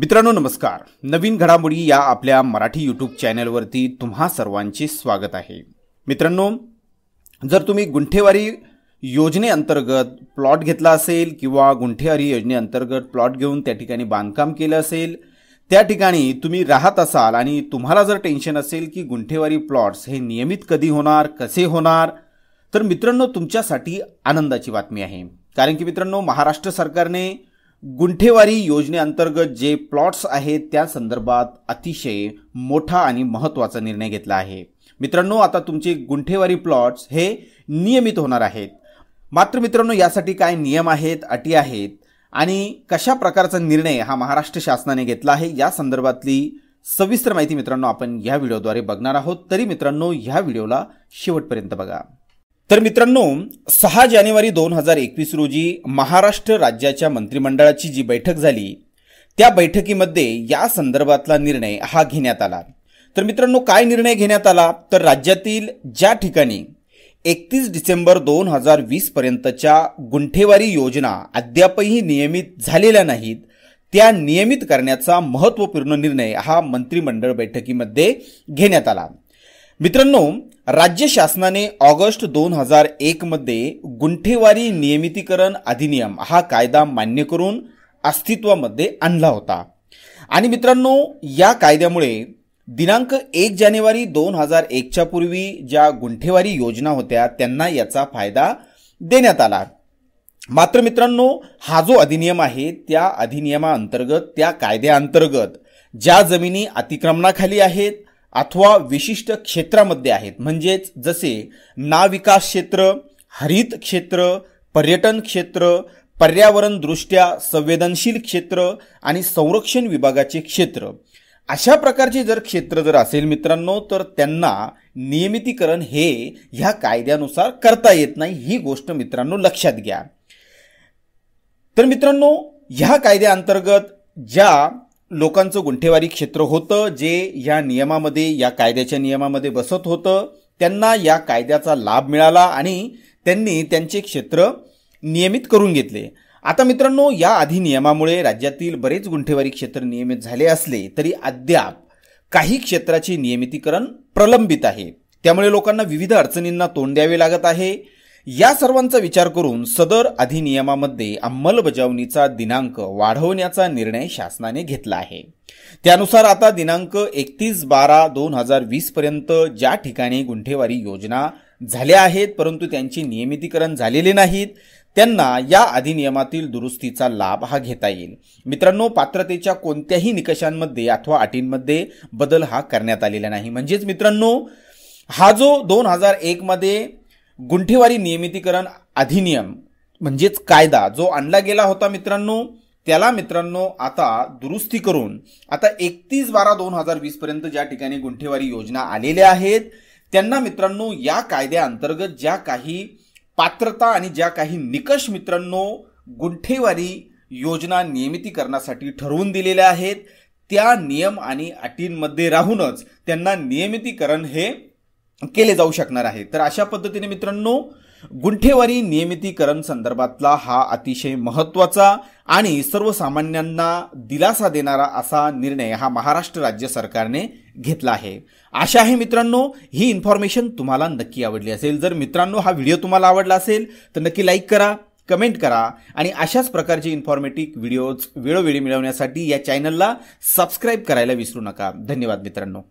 मित्रांनो नमस्कार नवीन घडामोडी या आपल्या मराठी यूट्यूब चॅनलवरती तुम्हा सर्वांचे स्वागत आहे मित्रांनो जर तुम्ही गुंठेवारी योजनेअंतर्गत प्लॉट घेतला असेल किंवा गुंठेवारी योजनेअंतर्गत प्लॉट घेऊन त्या ठिकाणी बांधकाम केलं असेल त्या ठिकाणी तुम्ही राहत असाल आणि तुम्हाला जर टेन्शन असेल की गुंठेवारी प्लॉट्स हे नियमित कधी होणार कसे होणार तर मित्रांनो तुमच्यासाठी आनंदाची बातमी आहे कारण की मित्रांनो महाराष्ट्र सरकारने गुंठेवारी योजनेअंतर्गत जे प्लॉट्स आहेत त्या संदर्भात अतिशय मोठा आणि महत्त्वाचा निर्णय घेतला आहे मित्रांनो आता तुमचे गुंठेवारी प्लॉट्स हे नियमित होणार आहेत मात्र मित्रांनो यासाठी काय नियम आहेत अटी आहेत आणि कशा प्रकारचा निर्णय हा महाराष्ट्र शासनाने घेतला आहे या संदर्भातली सविस्तर माहिती मित्रांनो आपण या व्हिडिओद्वारे बघणार आहोत तरी मित्रांनो ह्या व्हिडिओला शेवटपर्यंत बघा तर मित्रांनो सहा जानेवारी दोन हजार एकवीस रोजी महाराष्ट्र राज्याच्या मंत्रिमंडळाची जी बैठक झाली त्या बैठकीमध्ये या संदर्भातला निर्णय हा घेण्यात आला तर मित्रांनो काय निर्णय घेण्यात आला तर राज्यातील ज्या ठिकाणी एकतीस डिसेंबर दोन हजार वीस पर्यंतच्या गुंठेवारी योजना अद्यापही नियमित झालेल्या नाहीत त्या नियमित करण्याचा महत्त्वपूर्ण निर्णय हा मंत्रिमंडळ बैठकीमध्ये घेण्यात आला मित्रांनो राज्य शासनाने ऑगस्ट दोन हजार एकमध्ये गुंठेवारी नियमितीकरण अधिनियम हा कायदा मान्य करून अस्तित्वामध्ये आणला होता आणि मित्रांनो या कायद्यामुळे दिनांक एक जानेवारी दोन हजार एकच्या पूर्वी ज्या गुंठेवारी योजना होत्या त्यांना याचा फायदा देण्यात आला मात्र मित्रांनो हा जो अधिनियम आहे त्या अधिनियमाअंतर्गत त्या कायद्याअंतर्गत ज्या जमिनी अतिक्रमणाखाली आहेत अथवा विशिष्ट क्षेत्रामध्ये आहेत म्हणजेच जसे नाविकास क्षेत्र हरित क्षेत्र पर्यटन क्षेत्र पर्यावरणदृष्ट्या संवेदनशील क्षेत्र आणि संरक्षण विभागाचे क्षेत्र अशा प्रकारचे जर क्षेत्र जर असेल मित्रांनो तर त्यांना नियमितीकरण हे ह्या कायद्यानुसार करता येत नाही ही गोष्ट मित्रांनो लक्षात घ्या तर मित्रांनो ह्या कायद्याअंतर्गत ज्या लोकांचं गुंठेवारी क्षेत्र होतं जे या नियमामध्ये या कायद्याच्या नियमामध्ये बसत होतं त्यांना या कायद्याचा लाभ मिळाला आणि त्यांनी त्यांचे क्षेत्र नियमित करून घेतले आता मित्रांनो या अधिनियमामुळे राज्यातील बरेच गुंठेवारी क्षेत्र नियमित झाले असले तरी अद्याप काही क्षेत्राचे नियमितीकरण प्रलंबित आहे त्यामुळे लोकांना विविध अडचणींना तोंड द्यावे लागत आहे या सर्वांचा विचार करून सदर अधिनियमामध्ये अंमलबजावणीचा दिनांक वाढवण्याचा निर्णय शासनाने घेतला आहे त्यानुसार आता दिनांक एकतीस बारा दोन हजार पर्यंत ज्या ठिकाणी गुंठेवारी योजना झाल्या आहेत परंतु त्यांची नियमितीकरण झालेले नाहीत त्यांना या अधिनियमातील दुरुस्तीचा लाभ हा घेता येईल मित्रांनो पात्रतेच्या कोणत्याही निकषांमध्ये अथवा अटींमध्ये बदल हा करण्यात आलेला नाही म्हणजेच मित्रांनो हा जो दोन हजार एकमध्ये गुंठेवारी नियमितीकरण अधिनियम म्हणजेच कायदा जो आणला गेला होता मित्रांनो त्याला मित्रांनो आता दुरुस्ती करून आता एकतीस बारा दोन हजार वीस पर्यंत ज्या ठिकाणी गुंठेवारी योजना आलेल्या आहेत त्यांना मित्रांनो या कायद्याअंतर्गत ज्या काही पात्रता आणि ज्या काही निकष मित्रांनो गुंठेवारी योजना नियमितीकरणासाठी ठरवून दिलेल्या आहेत त्या नियम आणि अटींमध्ये राहूनच त्यांना नियमितीकरण हे केले जाऊ शकणार आहे तर अशा पद्धतीने मित्रांनो गुंठेवारी नियमितीकरण संदर्भातला हा अतिशय महत्त्वाचा आणि सर्वसामान्यांना दिलासा देणारा असा निर्णय हा महाराष्ट्र राज्य सरकारने घेतला आहे आशा आहे मित्रांनो ही इन्फॉर्मेशन तुम्हाला नक्की आवडली असेल जर मित्रांनो हा व्हिडिओ तुम्हाला आवडला असेल तर नक्की लाईक करा कमेंट करा आणि अशाच प्रकारचे इन्फॉर्मेटिव्ह व्हिडिओज वेळोवेळी मिळवण्यासाठी या चॅनलला सबस्क्राईब करायला विसरू नका धन्यवाद मित्रांनो